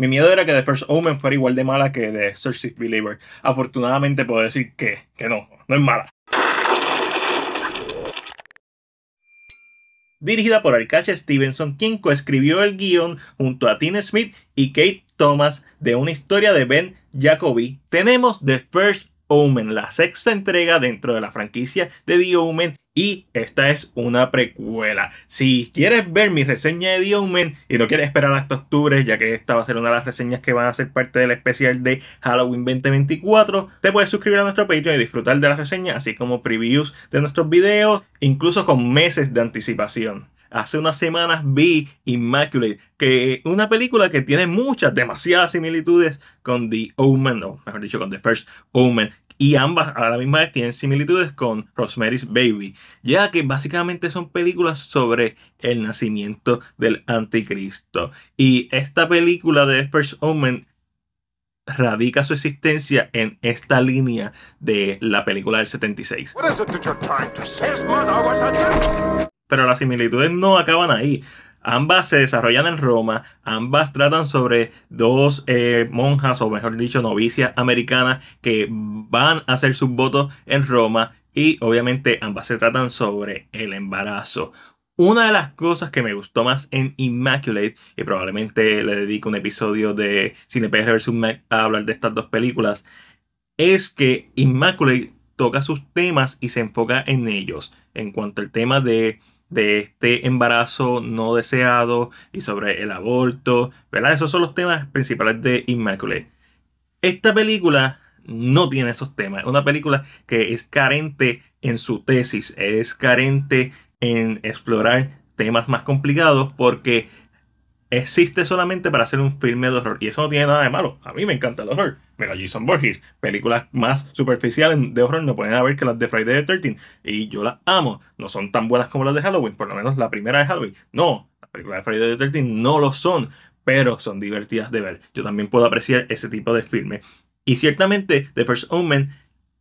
Mi miedo era que The First Omen fuera igual de mala que The Exorcist Believer. Afortunadamente puedo decir que, que no, no es mala. Dirigida por Arkash Stevenson, quien coescribió el guión junto a Tina Smith y Kate Thomas de una historia de Ben Jacobi, tenemos The First la sexta entrega dentro de la franquicia de The Omen y esta es una precuela. Si quieres ver mi reseña de The Omen y no quieres esperar hasta octubre, ya que esta va a ser una de las reseñas que van a ser parte del especial de Halloween 2024, te puedes suscribir a nuestro Patreon y disfrutar de las reseñas así como previews de nuestros videos, incluso con meses de anticipación hace unas semanas vi Immaculate, que una película que tiene muchas, demasiadas similitudes con The Omen, o mejor dicho, con The First Omen. Y ambas a la misma vez tienen similitudes con Rosemary's Baby, ya que básicamente son películas sobre el nacimiento del anticristo. Y esta película de The First Omen radica su existencia en esta línea de la película del 76 pero las similitudes no acaban ahí. Ambas se desarrollan en Roma, ambas tratan sobre dos eh, monjas, o mejor dicho, novicias americanas que van a hacer sus votos en Roma y obviamente ambas se tratan sobre el embarazo. Una de las cosas que me gustó más en Immaculate, y probablemente le dedico un episodio de CinePR vs. Mac a hablar de estas dos películas, es que Immaculate toca sus temas y se enfoca en ellos. En cuanto al tema de de este embarazo no deseado y sobre el aborto, ¿verdad? Esos son los temas principales de Immaculate. Esta película no tiene esos temas. Es una película que es carente en su tesis, es carente en explorar temas más complicados porque existe solamente para hacer un filme de horror. Y eso no tiene nada de malo. A mí me encanta el horror. Mira, Jason Borges, películas más superficiales de horror no pueden haber que las de Friday the 13 Y yo las amo. No son tan buenas como las de Halloween, por lo menos la primera de Halloween. No, las películas de Friday the 13 no lo son, pero son divertidas de ver. Yo también puedo apreciar ese tipo de filme. Y ciertamente, The First Omen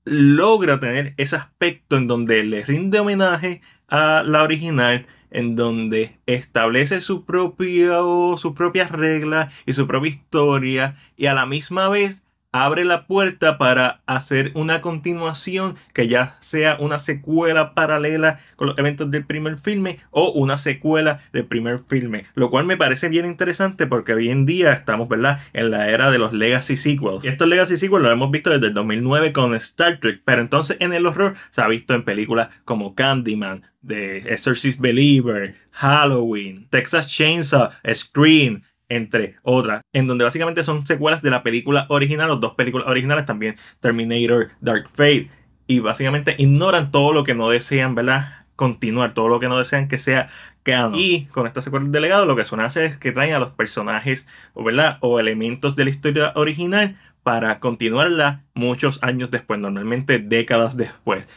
logra tener ese aspecto en donde le rinde homenaje a la original en donde establece su propio, sus propias reglas y su propia historia y a la misma vez abre la puerta para hacer una continuación que ya sea una secuela paralela con los eventos del primer filme o una secuela del primer filme, lo cual me parece bien interesante porque hoy en día estamos, ¿verdad?, en la era de los legacy sequels. Y estos legacy sequels los hemos visto desde el 2009 con Star Trek, pero entonces en el horror se ha visto en películas como Candyman, The Exorcist Believer, Halloween, Texas Chainsaw, Scream, entre otras, en donde básicamente son secuelas de la película original, los dos películas originales también, Terminator, Dark Fate, y básicamente ignoran todo lo que no desean, ¿verdad? Continuar, todo lo que no desean que sea quedado. Y con esta secuela del legado lo que suena hacer es que traen a los personajes, ¿verdad? O elementos de la historia original para continuarla muchos años después, normalmente décadas después.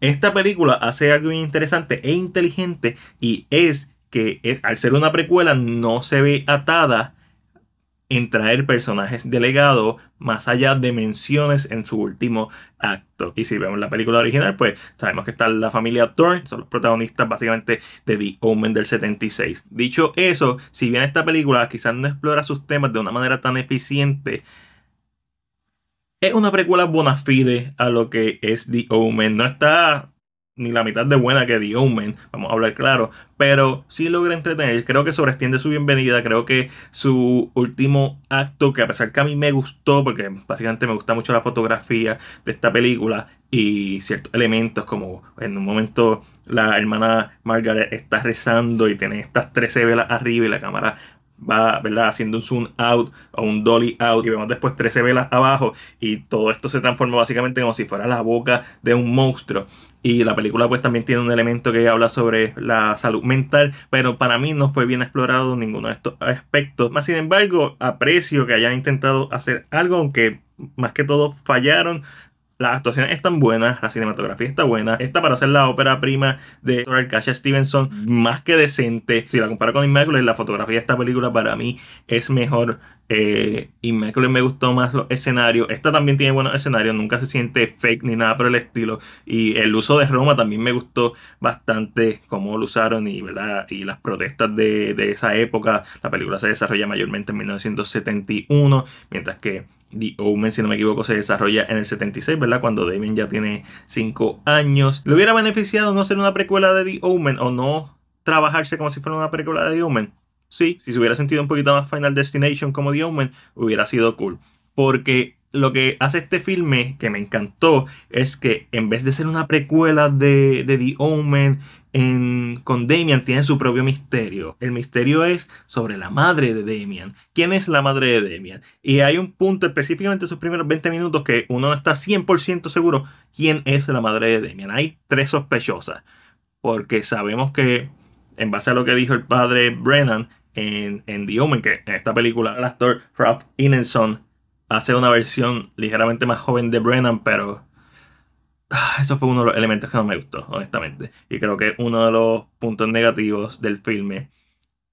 Esta película hace algo interesante e inteligente y es que eh, al ser una precuela no se ve atada en traer personajes delegados legado más allá de menciones en su último acto. Y si vemos la película original, pues sabemos que está la familia Thorne, son los protagonistas básicamente de The Omen del 76. Dicho eso, si bien esta película quizás no explora sus temas de una manera tan eficiente, es una precuela bona fide a lo que es The Omen. No está ni la mitad de buena que The Omen, vamos a hablar claro, pero sí logra entretener. Creo que sobreestiende su bienvenida, creo que su último acto, que a pesar que a mí me gustó, porque básicamente me gusta mucho la fotografía de esta película y ciertos elementos, como en un momento la hermana Margaret está rezando y tiene estas 13 velas arriba y la cámara va, ¿verdad? Haciendo un zoom out o un dolly out y vemos después 13 velas abajo y todo esto se transforma básicamente como si fuera la boca de un monstruo. Y la película pues también tiene un elemento que habla sobre la salud mental, pero para mí no fue bien explorado ninguno de estos aspectos. Más sin embargo, aprecio que hayan intentado hacer algo, aunque más que todo fallaron. Las actuaciones están buenas, la cinematografía está buena. Esta para hacer la ópera prima de Kasha Stevenson, más que decente. Si la comparo con Immaculate, la fotografía de esta película para mí es mejor eh, y me gustó más los escenarios. Esta también tiene buenos escenarios, nunca se siente fake ni nada por el estilo. Y el uso de Roma también me gustó bastante, cómo lo usaron y, ¿verdad? y las protestas de, de esa época. La película se desarrolla mayormente en 1971, mientras que The Omen, si no me equivoco, se desarrolla en el 76, ¿verdad? Cuando Damien ya tiene 5 años. ¿Le hubiera beneficiado no ser una precuela de The Omen o no trabajarse como si fuera una precuela de The Omen? Sí, si se hubiera sentido un poquito más Final Destination como The Omen, hubiera sido cool. Porque lo que hace este filme, que me encantó, es que en vez de ser una precuela de, The Omen, con Damian tiene su propio misterio. El misterio es sobre la madre de Damian. ¿Quién es la madre de Damian? Y hay un punto específicamente en esos primeros 20 minutos que uno no está 100% seguro quién es la madre de Damian. Hay tres sospechosas. Porque sabemos que, en base a lo que dijo el padre Brennan, en, The Omen, que en esta película el actor Ralph Ineson hace una versión ligeramente más joven de Brennan, pero ah, eso fue uno de los elementos que no me gustó, honestamente. Y creo que es uno de los puntos negativos del filme.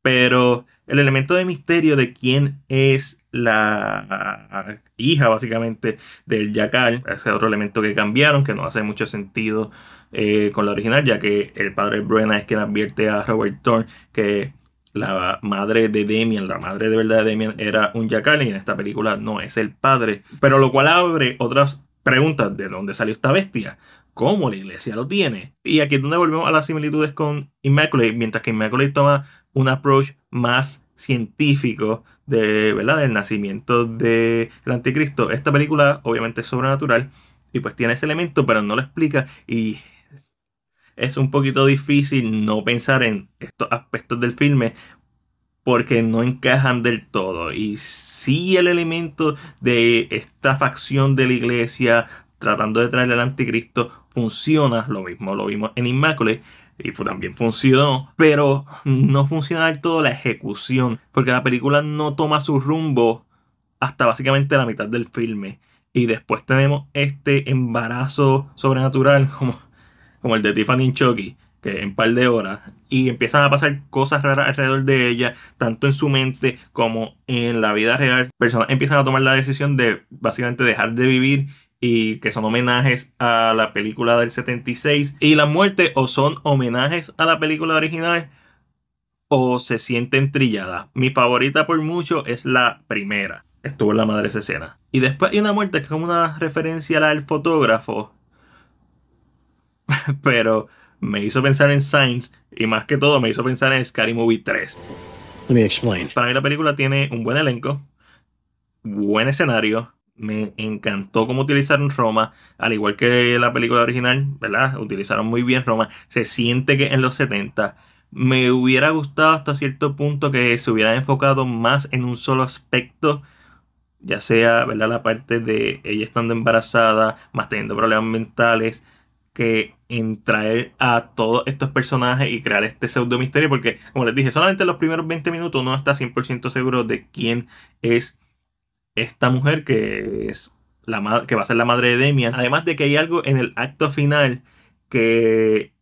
Pero el elemento de misterio de quién es la hija, básicamente, del Jackal ese otro elemento que cambiaron, que no hace mucho sentido eh, con la original, ya que el padre Brennan es quien advierte a Robert Thorne que la madre de Demian, la madre de verdad de Demian, era un yacal y en esta película no es el padre. Pero lo cual abre otras preguntas de dónde salió esta bestia, cómo la iglesia lo tiene. Y aquí es donde volvemos a las similitudes con Immaculate, mientras que Immaculate toma un approach más científico de, ¿verdad? del nacimiento del anticristo. Esta película obviamente es sobrenatural y pues tiene ese elemento, pero no lo explica y es un poquito difícil no pensar en estos aspectos del filme porque no encajan del todo. Y sí el elemento de esta facción de la iglesia tratando de traer al anticristo funciona, lo mismo lo vimos en Inmaculate, y también funcionó, pero no funciona del todo la ejecución, porque la película no toma su rumbo hasta básicamente la mitad del filme. Y después tenemos este embarazo sobrenatural, como como el de Tiffany Chucky, que en un par de horas, y empiezan a pasar cosas raras alrededor de ella, tanto en su mente como en la vida real. Personas empiezan a tomar la decisión de básicamente dejar de vivir y que son homenajes a la película del 76 y la muerte o son homenajes a la película original o se sienten trilladas. Mi favorita por mucho es la primera. Estuvo en la madre escena. Y después hay una muerte que es como una referencia al fotógrafo pero me hizo pensar en Signs y más que todo me hizo pensar en Scary Movie 3. Para mí la película tiene un buen elenco, buen escenario, me encantó cómo utilizaron Roma, al igual que la película original, ¿verdad? Utilizaron muy bien Roma, se siente que en los 70 me hubiera gustado hasta cierto punto que se hubiera enfocado más en un solo aspecto, ya sea, ¿verdad? La parte de ella estando embarazada, más teniendo problemas mentales, que en traer a todos estos personajes y crear este pseudo misterio, porque como les dije, solamente los primeros 20 minutos no está 100% seguro de quién es esta mujer que, es la que va a ser la madre de Demian. Además de que hay algo en el acto final que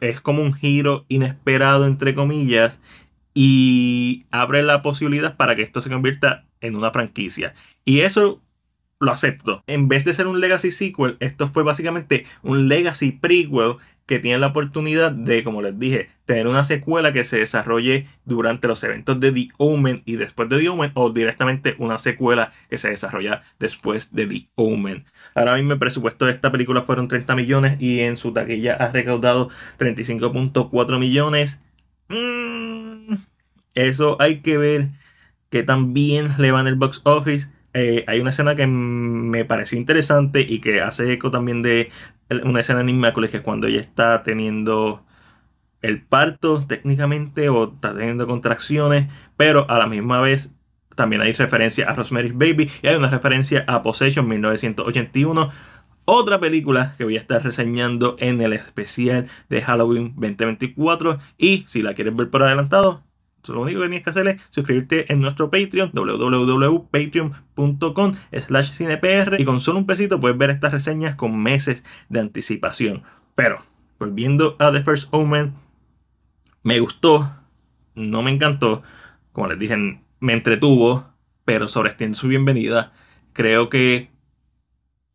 es como un giro inesperado, entre comillas, y abre la posibilidad para que esto se convierta en una franquicia. Y eso lo acepto. En vez de ser un legacy sequel, esto fue básicamente un legacy prequel que tiene la oportunidad de, como les dije, tener una secuela que se desarrolle durante los eventos de The Omen y después de The Omen, o directamente una secuela que se desarrolla después de The Omen. Ahora mismo el presupuesto de esta película fueron 30 millones y en su taquilla ha recaudado 35.4 millones. Mm, eso hay que ver que tan bien le va en el box office eh, hay una escena que me pareció interesante y que hace eco también de una escena en Inmaculate, que es cuando ella está teniendo el parto técnicamente o está teniendo contracciones, pero a la misma vez también hay referencia a Rosemary's Baby y hay una referencia a Possession 1981. Otra película que voy a estar reseñando en el especial de Halloween 2024. Y si la quieres ver por adelantado, lo único que tienes que hacer es suscribirte en nuestro Patreon, www.patreon.com slash cinepr y con solo un pesito puedes ver estas reseñas con meses de anticipación. Pero, volviendo a The First Omen, me gustó, no me encantó, como les dije, me entretuvo, pero sobreestiende su bienvenida. Creo que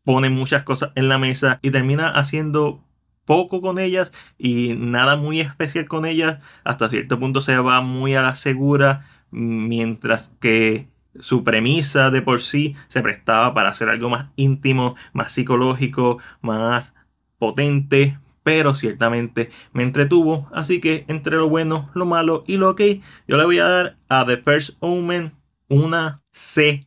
pone muchas cosas en la mesa y termina haciendo poco con ellas y nada muy especial con ellas. Hasta cierto punto se va muy a la segura, mientras que su premisa de por sí se prestaba para hacer algo más íntimo, más psicológico, más potente, pero ciertamente me entretuvo. Así que entre lo bueno, lo malo y lo ok, yo le voy a dar a The First Omen una C.